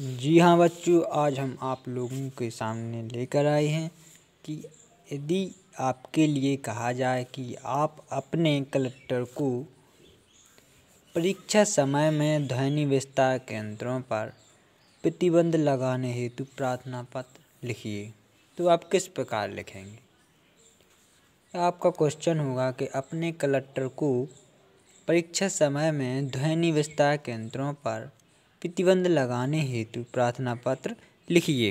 जी हाँ बच्चों आज हम आप लोगों के सामने लेकर आए हैं कि यदि आपके लिए कहा जाए कि आप अपने कलेक्टर को परीक्षा समय में ध्वनि विस्तार केंद्रों पर प्रतिबंध लगाने हेतु प्रार्थना पत्र लिखिए तो आप किस प्रकार लिखेंगे आपका क्वेश्चन होगा कि अपने कलेक्टर को परीक्षा समय में ध्वनि विस्तार केंद्रों पर प्रतिबंध लगाने हेतु प्रार्थना पत्र लिखिए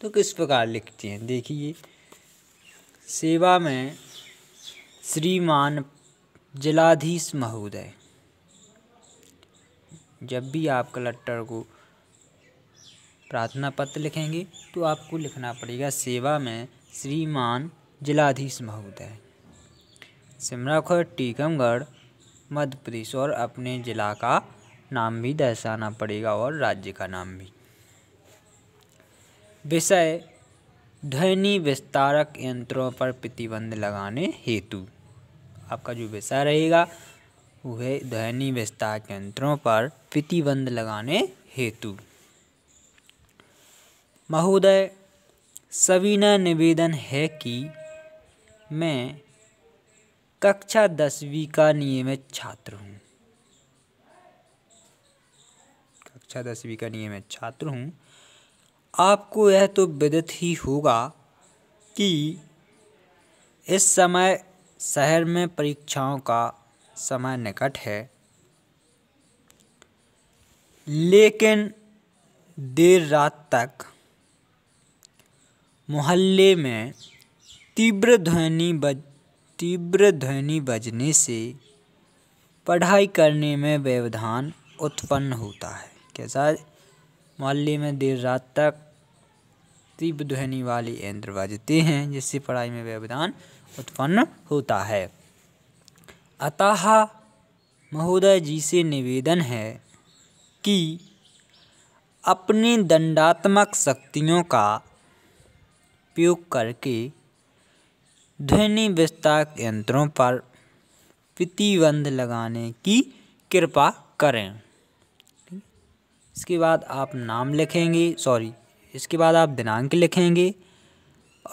तो किस प्रकार लिखते हैं देखिए सेवा में श्रीमान जिलाधीश महोदय जब भी आप कलेक्टर को प्रार्थना पत्र लिखेंगे तो आपको लिखना पड़ेगा सेवा में श्रीमान जिलाधीश महोदय सिमराखर टीकमगढ़ मध्य प्रदेश और अपने ज़िला का नाम भी दर्शाना पड़ेगा और राज्य का नाम भी विषय ध्वनि विस्तारक यंत्रों पर प्रतिबंध लगाने हेतु आपका जो विषय रहेगा वह ध्वनि विस्तारक यंत्रों पर प्रतिबंध लगाने हेतु महोदय सविना निवेदन है कि मैं कक्षा दसवीं का नियमित छात्र हूँ कक्षा अच्छा दसवीं का नियमित छात्र हूँ आपको यह तो विदित ही होगा कि इस समय शहर में परीक्षाओं का समय निकट है लेकिन देर रात तक मोहल्ले में तीव्र ध्वनि बज तीव्र ध्वनि बजने से पढ़ाई करने में व्यवधान उत्पन्न होता है के साथ मोहल्ले में देर रात तक तीव्र ध्वनि वाले यंत्र बजते हैं जिससे पढ़ाई में व्यवधान उत्पन्न होता है अतः महोदय जी से निवेदन है कि अपनी दंडात्मक शक्तियों का उपयोग करके ध्वनि विस्तार यंत्रों पर प्रतिबंध लगाने की कृपा करें इसके बाद आप नाम लिखेंगे सॉरी इसके बाद आप दिनांक लिखेंगे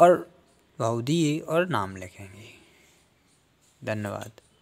और बहुदी और नाम लिखेंगे धन्यवाद